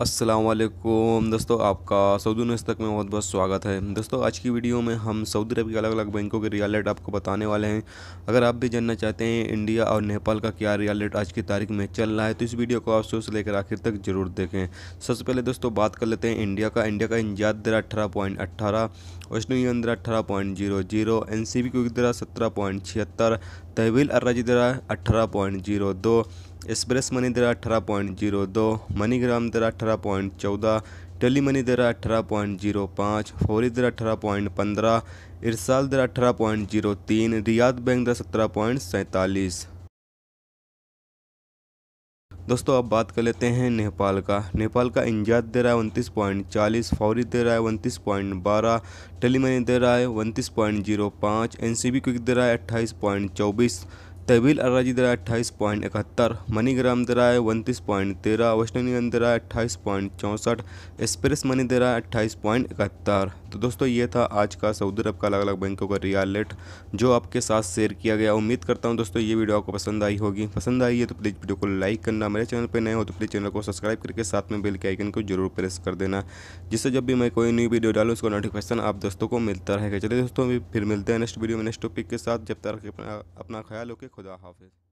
असलकुम दोस्तों आपका सऊदी नस्तक में बहुत बहुत स्वागत है दोस्तों आज की वीडियो में हम सऊदी अरब के अलग अलग बैंकों के रियल रेट आपको बताने वाले हैं अगर आप भी जानना चाहते हैं इंडिया और नेपाल का क्या रियल रेट आज की तारीख में चल रहा है तो इस वीडियो को आप शुरू से लेकर आखिर तक ज़रूर देखें सबसे पहले दोस्तों बात कर लेते हैं इंडिया का इंडिया का इंजाद दरा अठारह पॉइंट अट्ठारह वेस्ट यूनियन दरा अठारह point zero zero N C B की दरा सत्रह पॉइंट छिहत्तर तहवील अर्राजी दरा अठारह पॉइंट जीरो दो एक्सप्रेस मनी दरा अठारह पॉइंट जीरो दो मनीग्राम दरा अठारह पॉइंट चौदह टेली मनी दरा अठारह पॉइंट जीरो पाँच फौरी दरा अठारह पॉइंट पंद्रह इरसाल दरा अठारह पॉइंट जीरो तीन रियाद बैंक दरा सत्रह पॉइंट सैंतालीस दोस्तों अब बात कर लेते हैं नेपाल का नेपाल का इंजाद दे रहा है उनतीस पॉइंट चालीस फौरी दे रहा है उनतीस पॉइंट बारह टेलीमनी दे रहा है उनतीस पॉइंट जीरो पाँच एन सी बी क्विक दे रहा है अट्ठाईस पॉइंट चौबीस तहवील अराजी दरा अट्ठाईस पॉइंट इकहत्तर मनीग्राम है उनतीस पॉइंट तेरह वेस्टर्न यूनियन दराय अट्ठाईस पॉइंट चौंसठ एक्सप्रेस मनी दराय अट्ठाईस पॉइंट इकहत्तर तो दोस्तों ये था आज का सऊदी अरब का अलग अलग बैंकों का रियाल रेट जो आपके साथ शेयर किया गया उम्मीद करता हूँ दोस्तों ये वीडियो आपको पसंद आई होगी पसंद आई है तो प्लीज़ वीडियो को लाइक करना मेरे चैनल पर नए हो तो प्लीज़ चैनल को सब्सक्राइब करके साथ में बिल के आइकन को जरूर प्रेस कर देना जिससे जब भी मैं कोई न्यू वीडियो डालूँ उसका नोटिफिकेशन आप दोस्तों को मिलता रहेगा चलिए दोस्तों फिर मिलते हैं नेक्स्ट वीडियो में नेक्स्ट टॉपिक के साथ जब तक अपना ख्याल होकर خداحافظ